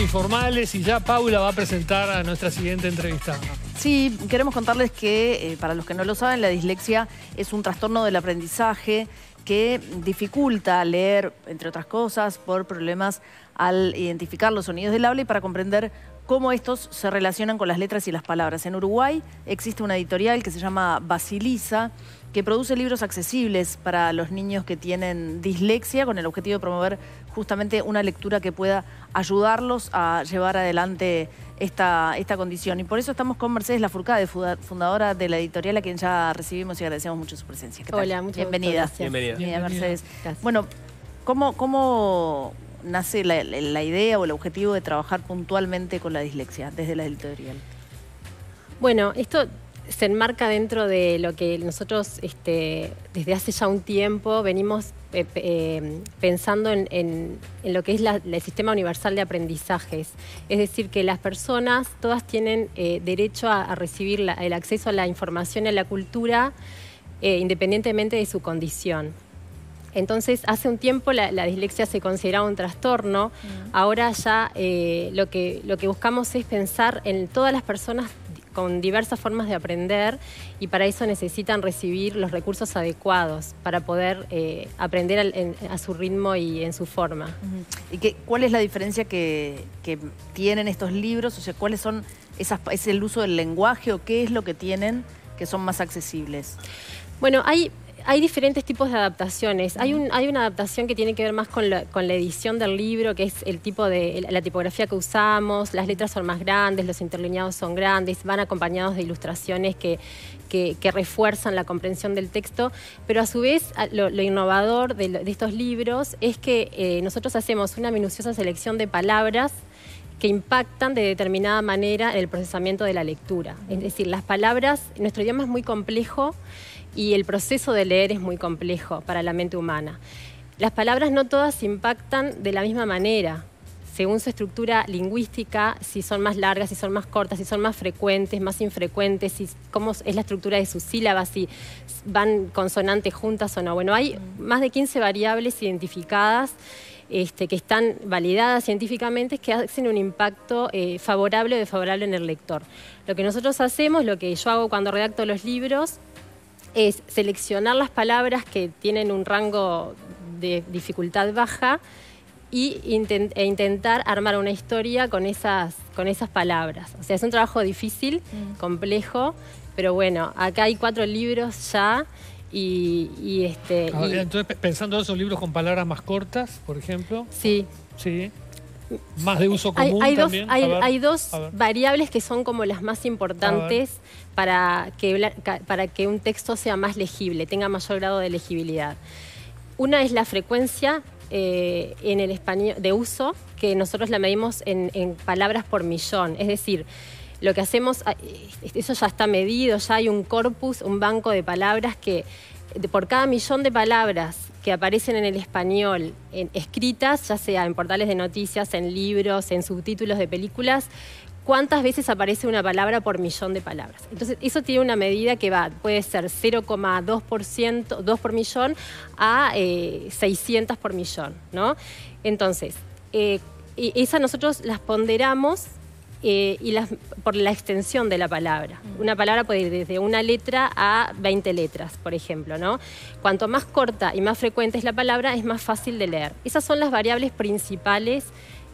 informales y ya Paula va a presentar a nuestra siguiente entrevista. Sí, queremos contarles que, eh, para los que no lo saben, la dislexia es un trastorno del aprendizaje que dificulta leer, entre otras cosas, por problemas al identificar los sonidos del habla y para comprender cómo estos se relacionan con las letras y las palabras. En Uruguay existe una editorial que se llama Basilisa, que produce libros accesibles para los niños que tienen dislexia con el objetivo de promover justamente una lectura que pueda ayudarlos a llevar adelante esta, esta condición. Y por eso estamos con Mercedes Lafurcade, fundadora de la editorial, a quien ya recibimos y agradecemos mucho su presencia. Hola, muchas Gracias. Bienvenida. Bienvenida. Mercedes. Bueno, ¿cómo, cómo nace la idea o el objetivo de trabajar puntualmente con la dislexia desde la editorial? Bueno, esto se enmarca dentro de lo que nosotros este, desde hace ya un tiempo venimos eh, eh, pensando en, lo que es el sistema universal de aprendizajes. Es decir, que las personas todas tienen eh, derecho a, recibir el acceso a la información y a la cultura independientemente de su condición. Entonces, hace un tiempo la, dislexia se consideraba un trastorno. Mm. Ahora ya lo, que, lo que buscamos es pensar en todas las personas con diversas formas de aprender y para eso necesitan recibir los recursos adecuados para poder eh, aprender a su ritmo y en su forma. ¿Y qué, cuál es la diferencia que, tienen estos libros? O sea, ¿cuáles son esas, es el uso del lenguaje o qué es lo que tienen que son más accesibles? Bueno, hay hay diferentes tipos de adaptaciones. Hay, un, hay una adaptación que tiene que ver más con la, edición del libro, que es el tipo de la tipografía que usamos, las letras son más grandes, los interlineados son grandes, van acompañados de ilustraciones que, refuerzan la comprensión del texto, pero a su vez lo, innovador de, estos libros es que eh, nosotros hacemos una minuciosa selección de palabras que impactan de determinada manera en el procesamiento de la lectura. Es decir, las palabras, nuestro idioma es muy complejo y el proceso de leer es muy complejo para la mente humana. Las palabras no todas impactan de la misma manera, según su estructura lingüística, si son más largas, si son más cortas, si son más frecuentes, más infrecuentes, si, cómo es la estructura de sus sílabas, si van consonantes juntas o no. Bueno, hay más de 15 variables identificadas. Este, que están validadas científicamente, que hacen un impacto eh, favorable o desfavorable en el lector. Lo que nosotros hacemos, lo que yo hago cuando redacto los libros, es seleccionar las palabras que tienen un rango de dificultad baja e intentar armar una historia con esas, con esas palabras. O sea, es un trabajo difícil, mm. complejo, pero bueno, acá hay cuatro libros ya. Y, este. Ah, entonces, pensando en esos libros con palabras más cortas, por ejemplo. Sí. Sí más de uso común. Hay, dos, dos variables que son como las más importantes para que, para que un texto sea más legible, tenga mayor grado de legibilidad. Una es la frecuencia eh, en el español de uso, que nosotros la medimos en palabras por millón. Es decir, lo que hacemos, ah, eso ya está medido, ya hay un corpus, un banco de palabras que por cada millón de palabras que aparecen en el español, en, escritas, ya sea en portales de noticias, en libros, en subtítulos de películas, cuántas veces aparece una palabra por millón de palabras. Entonces, eso tiene una medida que va, puede ser 0,2%, 2 por millón, a 600 eh, por millón, ¿no? Entonces, eh, esas nosotros las ponderamos eh, y por la extensión de la palabra. Mm. Una palabra puede ir desde una letra a 20 letras, por ejemplo, ¿no? Cuanto más corta y más frecuente es la palabra, es más fácil de leer. Esas son las variables principales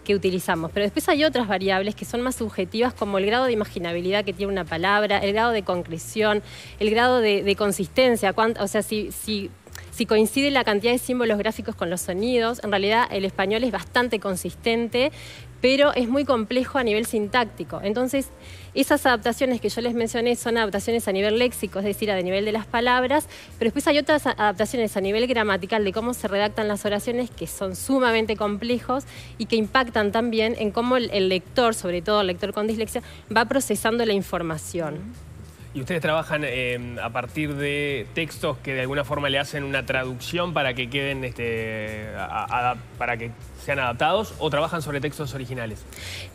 que utilizamos. Pero después hay otras variables que son más subjetivas, como el grado de imaginabilidad que tiene una palabra, el grado de concreción, el grado de, consistencia. o sea, si, si, si, coincide la cantidad de símbolos gráficos con los sonidos, en realidad el español es bastante consistente pero es muy complejo a nivel sintáctico. Entonces, esas adaptaciones que yo les mencioné son adaptaciones a nivel léxico, es decir, a nivel de las palabras, pero después hay otras adaptaciones a nivel gramatical de cómo se redactan las oraciones que son sumamente complejos y que impactan también en cómo el, lector, sobre todo el lector con dislexia, va procesando la información. ¿Y ustedes trabajan em, a partir de textos que de alguna forma le hacen una traducción para que queden este, que sean adaptados o trabajan sobre textos originales?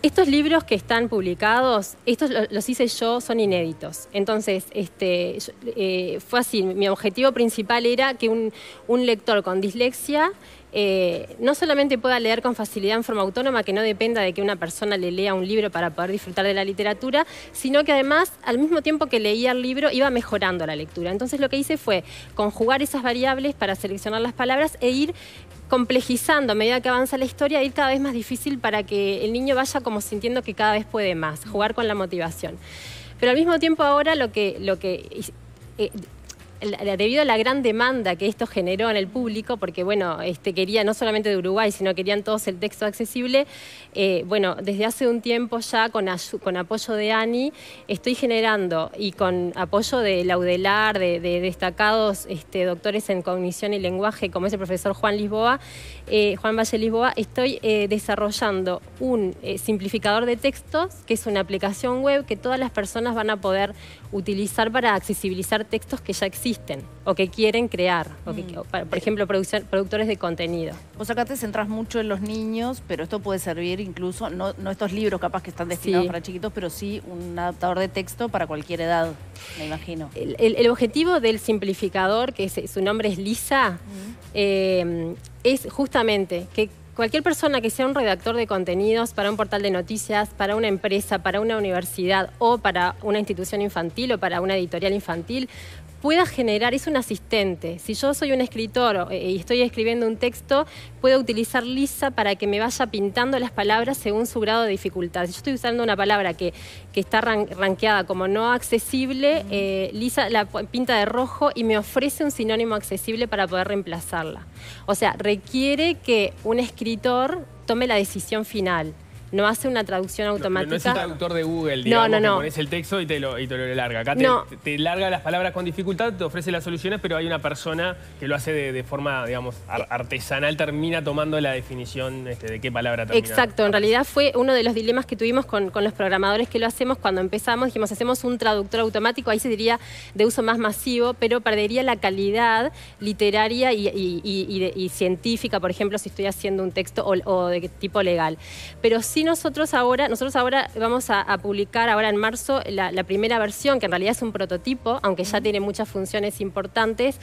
Estos libros que están publicados, estos los hice yo, son inéditos. Entonces, este, eh, fue así. Mi objetivo principal era que un, lector con dislexia eh, no solamente pueda leer con facilidad en forma autónoma, que no dependa de que una persona le lea un libro para poder disfrutar de la literatura, sino que además, al mismo tiempo que leía el libro, iba mejorando la lectura. Entonces lo que hice fue conjugar esas variables para seleccionar las palabras e ir complejizando a medida que avanza la historia, ir cada vez más difícil para que el niño vaya como sintiendo que cada vez puede más, jugar con la motivación. Pero al mismo tiempo ahora lo que, lo que eh, debido a la gran demanda que esto generó en el público, porque bueno, este, quería no solamente de Uruguay, sino querían todos el texto accesible, eh, bueno, desde hace un tiempo ya con, apoyo de ANI estoy generando y con apoyo de Laudelar, de, de destacados este, doctores en cognición y lenguaje, como es el profesor Juan Lisboa, eh, Juan Valle Lisboa, estoy eh, desarrollando un simplificador de textos, que es una aplicación web que todas las personas van a poder utilizar para accesibilizar textos que ya existen o que quieren crear, o mm. por ejemplo, productores de contenido. Vos acá te centrás mucho en los niños, pero esto puede servir incluso, no, estos libros capaz que están destinados para chiquitos, pero sí un adaptador de texto para cualquier edad, me imagino. El, objetivo del simplificador, que su nombre es Lisa, mm. eh, es justamente que Cualquier persona que sea un redactor de contenidos para un portal de noticias, para una empresa, para una universidad o para una institución infantil o para una editorial infantil pueda generar, es un asistente. Si yo soy un escritor eh, y estoy escribiendo un texto, puedo utilizar Lisa para que me vaya pintando las palabras según su grado de dificultad. Si yo estoy usando una palabra que, está ranqueada como no accesible, eh, Lisa la pinta de rojo y me ofrece un sinónimo accesible para poder reemplazarla. O sea, requiere que un escritor tome la decisión final no hace una traducción automática. No, es un traductor de Google, digamos, no, no, no. Que el texto y te lo, larga. Acá te, larga las palabras con dificultad, te ofrece las soluciones, pero hay una persona que lo hace de, forma, digamos, artesanal, termina tomando la definición este, de qué palabra termina. Exacto, en realidad fue uno de los dilemas que tuvimos con, los programadores que lo hacemos cuando empezamos, dijimos, hacemos un traductor automático, ahí se diría de uso más masivo, pero perdería la calidad literaria y, científica, por ejemplo, si estoy haciendo un texto o, o de tipo legal. Pero sí nosotros ahora, nosotros ahora vamos a, publicar ahora en marzo la, la, primera versión, que en realidad es un prototipo, aunque ya tiene muchas funciones importantes,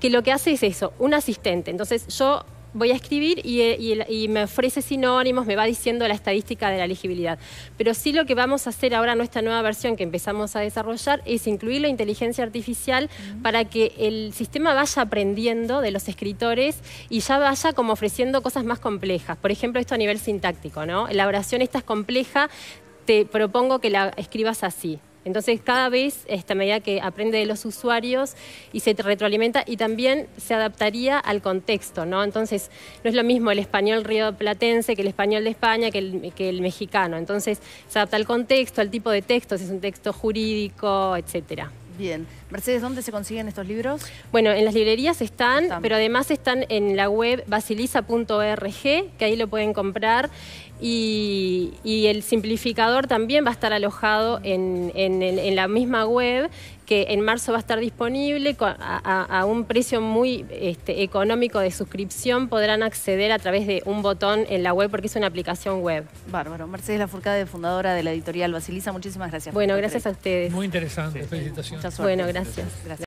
que lo que hace es eso, un asistente. Entonces yo voy a escribir eh, y, me ofrece sinónimos, me va diciendo la estadística de la elegibilidad. Pero sí lo que vamos a hacer ahora, en nuestra nueva versión que empezamos a desarrollar, es incluir la inteligencia artificial para que el sistema vaya aprendiendo de los escritores y ya vaya como ofreciendo cosas más complejas. Por ejemplo, esto a nivel sintáctico, ¿no? La oración esta es compleja, te propongo que la escribas así. Entonces, cada vez, esta medida que aprende de los usuarios y se retroalimenta y también se adaptaría al contexto, ¿no? Entonces, no es lo mismo el español rioplatense que el español de España que el, que el mexicano. Entonces, se adapta al contexto, al tipo de texto, si es un texto jurídico, etcétera bien. Mercedes, ¿dónde se consiguen estos libros? Bueno, en las librerías están, pero además están en la web basilisa.org, que ahí lo pueden comprar. Y, el simplificador también va a estar alojado en la misma web que en marzo va a estar disponible a, un precio muy este, económico de suscripción. Podrán acceder a través de un botón en la web porque es una aplicación web. Bárbaro. Mercedes Lafourcade, fundadora de la editorial Basilisa, muchísimas gracias. Bueno, gracias a ustedes. Muy interesante, felicitaciones. Bueno, gracias. gracias.